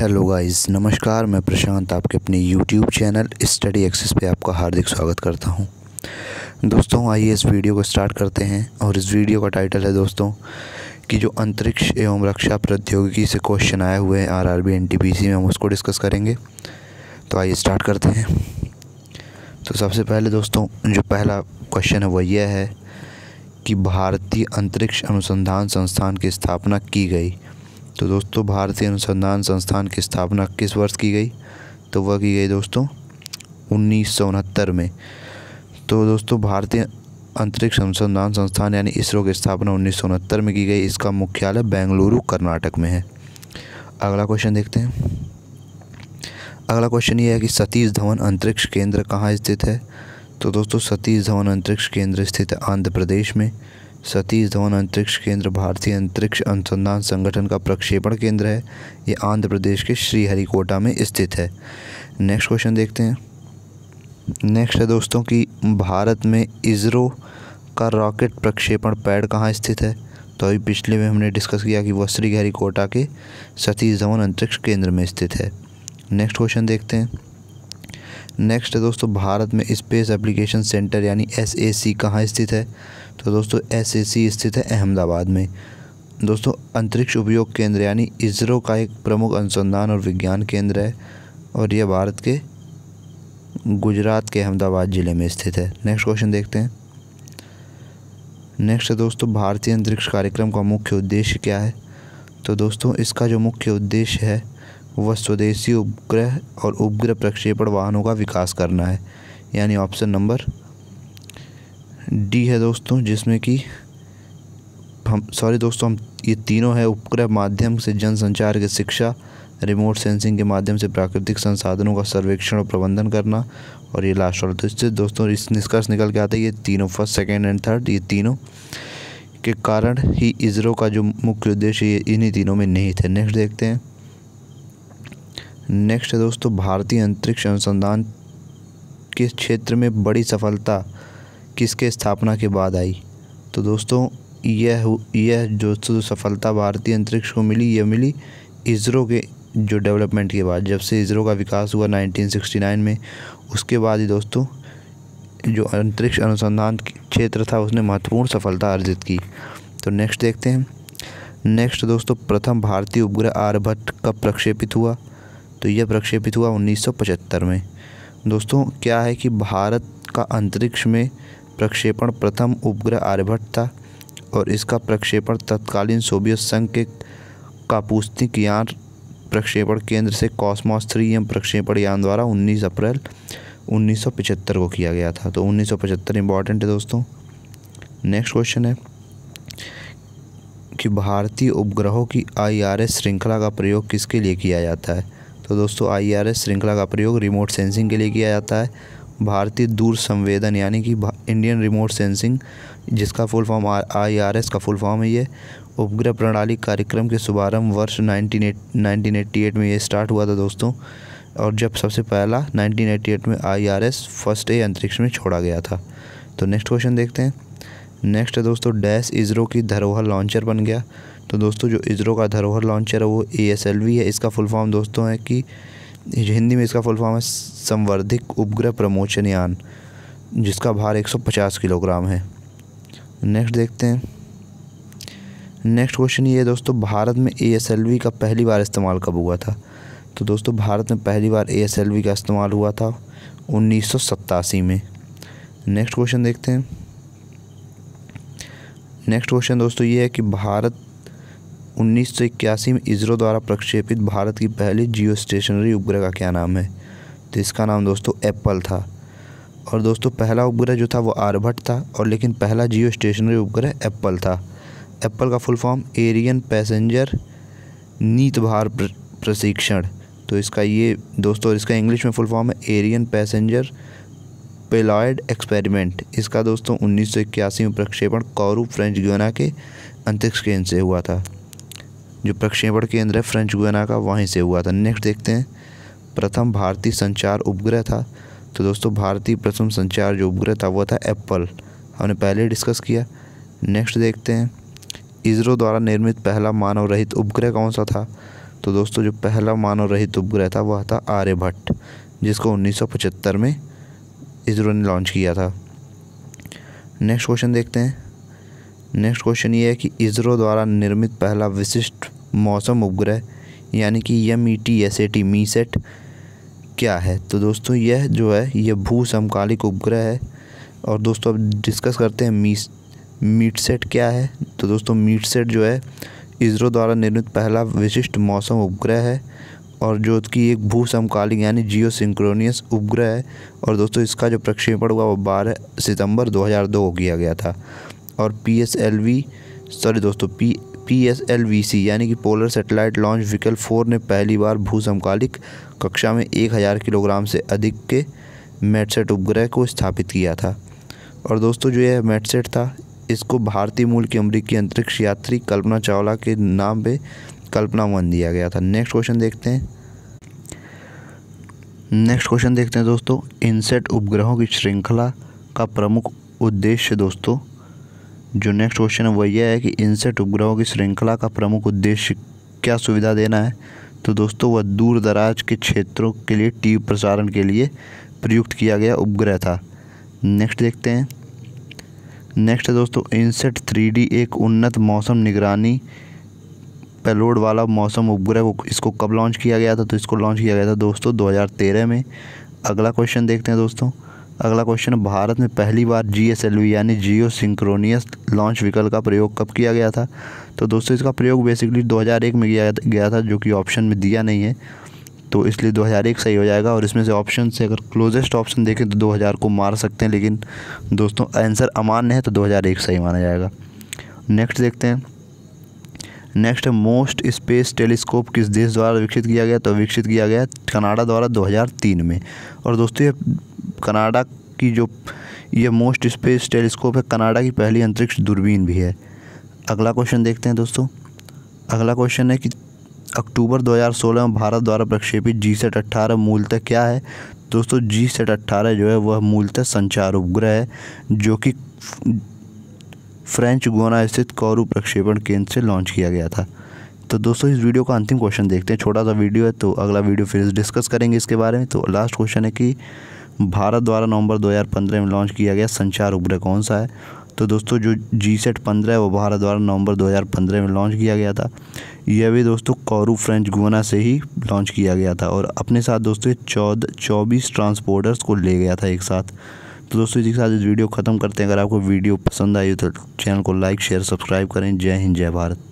hello guys नमस्कार मैं प्रशांत आपके अपने यूट्यूब चैनल स्टडी एक्सेस पे आपका हार्दिक स्वागत करता हूं दोस्तों आइए इस वीडियो को स्टार्ट करते हैं और इस वीडियो का टाइटल है दोस्तों कि जो अंतरिक्ष एवं रक्षा प्रौद्योगिकी से क्वेश्चन आए हुए हैं R R B N T C में हम उसको डिस्कस करेंगे तो आइए स्टार्ट करते हैं तो सबसे पहले दोस्तों जो पहला क्वेश्चन है वह यह है कि भारतीय अंतरिक्ष अनुसंधान संस्थान की स्थापना की गई तो दोस्तों भारतीय अनुसंधान संस्थान की स्थापना किस वर्ष की गई तो वह की गई दोस्तों उन्नीस में तो दोस्तों भारतीय अंतरिक्ष अनुसंधान संस्थान यानी इसरो की स्थापना उन्नीस में की गई इसका मुख्यालय बेंगलुरु कर्नाटक में है अगला क्वेश्चन देखते हैं अगला क्वेश्चन ये है कि सतीश धवन अंतरिक्ष केंद्र कहाँ स्थित है तो दोस्तों सतीश धवन अंतरिक्ष केंद्र स्थित है आंध्र प्रदेश में सतीश धवन अंतरिक्ष केंद्र भारतीय अंतरिक्ष अनुसंधान संगठन का प्रक्षेपण केंद्र है ये आंध्र प्रदेश के श्रीहरिकोटा में स्थित है नेक्स्ट क्वेश्चन देखते हैं नेक्स्ट है दोस्तों कि भारत में इसरो का रॉकेट प्रक्षेपण पैड कहाँ स्थित है तो अभी पिछले में हमने डिस्कस किया कि वह श्रीहरिकोटा के सतीश धवन अंतरिक्ष केंद्र में स्थित है नेक्स्ट क्वेश्चन देखते हैं नेक्स्ट है दोस्तों भारत में स्पेस एप्लीकेशन सेंटर यानी एस ए सी कहाँ स्थित है तो दोस्तों एस ए सी स्थित है अहमदाबाद में दोस्तों अंतरिक्ष उपयोग केंद्र यानी इसरो का एक प्रमुख अनुसंधान और विज्ञान केंद्र है और यह भारत के गुजरात के अहमदाबाद ज़िले में स्थित है नेक्स्ट क्वेश्चन देखते हैं नेक्स्ट है दोस्तों भारतीय अंतरिक्ष कार्यक्रम का मुख्य उद्देश्य क्या है तो दोस्तों इसका जो मुख्य उद्देश्य है वह स्वदेशी उपग्रह और उपग्रह प्रक्षेपण वाहनों का विकास करना है यानी ऑप्शन नंबर डी है दोस्तों जिसमें कि हम सॉरी दोस्तों हम ये तीनों है उपग्रह माध्यम से जन संचार की शिक्षा रिमोट सेंसिंग के माध्यम से प्राकृतिक संसाधनों का सर्वेक्षण और प्रबंधन करना और ये लास्ट और तो इससे दोस्तों इस निष्कर्ष निकल के आता है ये तीनों फर्स्ट सेकेंड एंड थर्ड ये तीनों के कारण ही इसरो का जो मुख्य उद्देश्य ये इन्हीं तीनों में नहीं थे नेक्स्ट देखते हैं नेक्स्ट है दोस्तों भारतीय अंतरिक्ष अनुसंधान के क्षेत्र में बड़ी सफलता किसके स्थापना के बाद आई तो दोस्तों यह यह जो सफलता भारतीय अंतरिक्ष को मिली यह मिली इसरो के जो डेवलपमेंट के बाद जब से इसरो का विकास हुआ 1969 में उसके बाद ही दोस्तों जो अंतरिक्ष अनुसंधान क्षेत्र था उसने महत्वपूर्ण सफलता अर्जित की तो नेक्स्ट देखते हैं नेक्स्ट दोस्तों प्रथम भारतीय उपग्रह आर्यभट्ट कब प्रक्षेपित हुआ तो यह प्रक्षेपित हुआ 1975 में दोस्तों क्या है कि भारत का अंतरिक्ष में प्रक्षेपण प्रथम उपग्रह आर्यभट्ट था और इसका प्रक्षेपण तत्कालीन सोवियत संघ के कापुस्तिक यान प्रक्षेपण केंद्र से कॉस्मोस थ्री एम प्रक्षेपण यान द्वारा 19 अप्रैल 1975 को किया गया था तो 1975 इम्पॉर्टेंट है दोस्तों नेक्स्ट क्वेश्चन है कि भारतीय उपग्रहों की आईआरएस श्रृंखला का प्रयोग किसके लिए किया जाता है तो दोस्तों आई श्रृंखला का प्रयोग रिमोट सेंसिंग के लिए किया जाता है भारतीय दूर संवेदन यानी कि इंडियन रिमोट सेंसिंग जिसका full form I R S का फुल फॉर्म है ये उपग्रह प्रणाली कार्यक्रम के शुभारंभ वर्ष nineteen eight nineteen eighty eight में ये स्टार्ट हुआ था दोस्तों और जब सबसे पहला नाइनटीन एट्टी एट में I R S first A अंतरिक्ष में छोड़ा गया था तो नेक्स्ट क्वेश्चन देखते हैं नेक्स्ट है दोस्तों डैश इसरो की धरोहर लॉन्चर बन गया तो दोस्तों जो इसरो का धरोहर लॉन्चर है वो ए एस एल वी है इसका फुल फॉर्म दोस्तों है कि हिंदी में इसका फुल फॉर्म है संवर्धिक उपग्रह प्रमोचन यान जिसका भार 150 किलोग्राम है नेक्स्ट देखते हैं नेक्स्ट क्वेश्चन ये दोस्तों भारत में ए एस एल वी का पहली बार इस्तेमाल कब हुआ था तो दोस्तों भारत में पहली बार ए एस एल वी का इस्तेमाल हुआ था उन्नीस में नेक्स्ट क्वेश्चन देखते हैं नेक्स्ट क्वेश्चन दोस्तों ये है कि भारत उन्नीस सौ इक्यासी में इसरो द्वारा प्रक्षेपित भारत की पहली जियो स्टेशनरी उपग्रह का क्या नाम है तो इसका नाम दोस्तों एप्पल था और दोस्तों पहला उपग्रह जो था वो आर्भट था और लेकिन पहला जियो स्टेशनरी उपग्रह एप्पल था एप्पल का फुल फॉर्म एरियन पैसेंजर नीतभार प्रशिक्षण तो इसका ये दोस्तों इसका इंग्लिश में फुल फॉर्म है एरियन पैसेंजर पेलॉयड एक्सपेरिमेंट इसका दोस्तों उन्नीस में प्रक्षेपण कौरू फ्रेंच गोना के अंतरिक्ष केंद्र से हुआ था जो प्रक्षेपण केंद्र है फ्रेंच गुयाना का वहीं से हुआ था नेक्स्ट देखते हैं प्रथम भारतीय संचार उपग्रह था तो दोस्तों भारतीय प्रथम संचार जो उपग्रह था वह था एप्पल हमने पहले डिस्कस किया नेक्स्ट देखते हैं इसरो द्वारा निर्मित पहला मानव रहित उपग्रह कौन सा था तो दोस्तों जो पहला मानव रहित उपग्रह था वह था आर्यभट्ट जिसको 1975 में इसरो ने लॉन्च किया था नेक्स्ट क्वेश्चन देखते हैं नेक्स्ट क्वेश्चन ये है कि इसरो द्वारा निर्मित पहला विशिष्ट मौसम उपग्रह यानी कि M E T S A T METSAT क्या है तो दोस्तों यह जो है यह भू समकालिक उपग्रह है और दोस्तों अब डिस्कस करते हैं मी मीट सेट क्या है तो दोस्तों मीट सेट जो है इसरो द्वारा निर्मित पहला विशिष्ट मौसम उपग्रह है और जो कि एक भू समकालिक यानी जियो सिंक्रोनियस उपग्रह है और दोस्तों इसका जो प्रक्षेपण हुआ वो बारह सितंबर 2002 को किया गया था और P S L V sorry दोस्तों P P S L V C यानी कि polar satellite launch vehicle four ने पहली बार भूसमकालिक कक्षा में एक हज़ार किलोग्राम से अधिक के मेटसेट उपग्रह को स्थापित किया था और दोस्तों जो यह मेटसेट था इसको भारतीय मूल की अमरीकी अंतरिक्ष यात्री कल्पना चावला के नाम पे कल्पना वन दिया गया था नेक्स्ट क्वेश्चन देखते हैं नेक्स्ट क्वेश्चन देखते हैं दोस्तों इनसेट उपग्रहों की श्रृंखला का प्रमुख उद्देश्य दोस्तों जो नेक्स्ट क्वेश्चन है वह यह है कि इनसेट उपग्रहों की श्रृंखला का प्रमुख उद्देश्य क्या सुविधा देना है तो दोस्तों वह दूर दराज के क्षेत्रों के लिए टीवी प्रसारण के लिए प्रयुक्त किया गया उपग्रह था नेक्स्ट देखते हैं नेक्स्ट है दोस्तों इनसेट थ्री एक उन्नत मौसम निगरानी पेलोड वाला मौसम उपग्रह को इसको कब लॉन्च किया गया था तो इसको लॉन्च किया गया था दोस्तों 2013 में अगला क्वेश्चन देखते हैं दोस्तों अगला क्वेश्चन भारत में पहली बार जी एस एल वी यानी जियो सिंक्रोनियस लॉन्च व्हीकल का प्रयोग कब किया गया था तो दोस्तों इसका प्रयोग बेसिकली 2001 में किया गया था जो कि ऑप्शन में दिया नहीं है तो इसलिए 2001 सही हो जाएगा और इसमें से ऑप्शन से अगर क्लोजेस्ट ऑप्शन देखें तो 2000 को मार सकते हैं लेकिन दोस्तों आंसर अमान्य है तो 2001 सही माना जाएगा नेक्स्ट देखते हैं नेक्स्ट मोस्ट स्पेस टेलीस्कोप किस देश द्वारा विकसित किया गया तो विकसित किया गया कनाडा द्वारा 2003 में और दोस्तों ये कनाडा की जो ये मोस्ट स्पेस टेलीस्कोप है कनाडा की पहली अंतरिक्ष दूरबीन भी है अगला क्वेश्चन देखते हैं दोस्तों अगला क्वेश्चन है कि अक्टूबर 2016 में भारत द्वारा प्रक्षेपित जी सेट अट्ठारह मूलतः क्या है दोस्तों जी सेट अट्ठारह जो है वह मूलतः संचार उपग्रह है जो कि फ्रेंच गोना स्थित कौरू प्रक्षेपण केंद्र से लॉन्च किया गया था तो दोस्तों इस वीडियो का अंतिम क्वेश्चन देखते हैं छोटा सा वीडियो है तो अगला वीडियो फिर डिस्कस करेंगे इसके बारे में तो लास्ट क्वेश्चन है कि भारत द्वारा नवंबर 2015 में लॉन्च किया गया संचार उपग्रह कौन सा है तो दोस्तों जो जी सेट पंद्रह है वो भारत द्वारा नवंबर 2015 में लॉन्च किया गया था यह भी दोस्तों कौरू फ्रेंच गुना से ही लॉन्च किया गया था और अपने साथ दोस्तों चौदह चौबीस ट्रांसपोर्टर्स को ले गया था एक साथ तो दोस्तों इसी के साथ इस वीडियो ख़त्म करते हैं अगर आपको वीडियो पसंद आई तो चैनल को लाइक शेयर सब्सक्राइब करें जय हिंद जय भारत